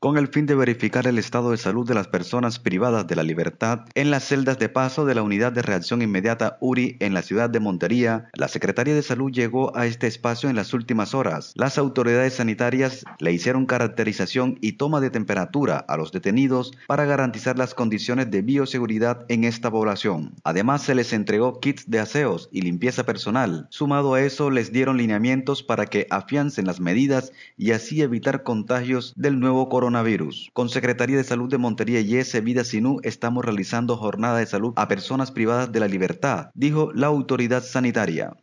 con el fin de verificar el estado de salud de las personas privadas de la libertad en las celdas de paso de la Unidad de Reacción Inmediata URI en la ciudad de Montería. La Secretaría de Salud llegó a este espacio en las últimas horas. Las autoridades sanitarias le hicieron caracterización y toma de temperatura a los detenidos para garantizar las condiciones de bioseguridad en esta población. Además, se les entregó kits de aseos y limpieza personal. Sumado a eso, les dieron lineamientos para que afiancen las medidas y así evitar contagios del nuevo coronavirus coronavirus. Con Secretaría de Salud de Montería y Vida Sinú estamos realizando jornada de salud a personas privadas de la libertad, dijo la autoridad sanitaria.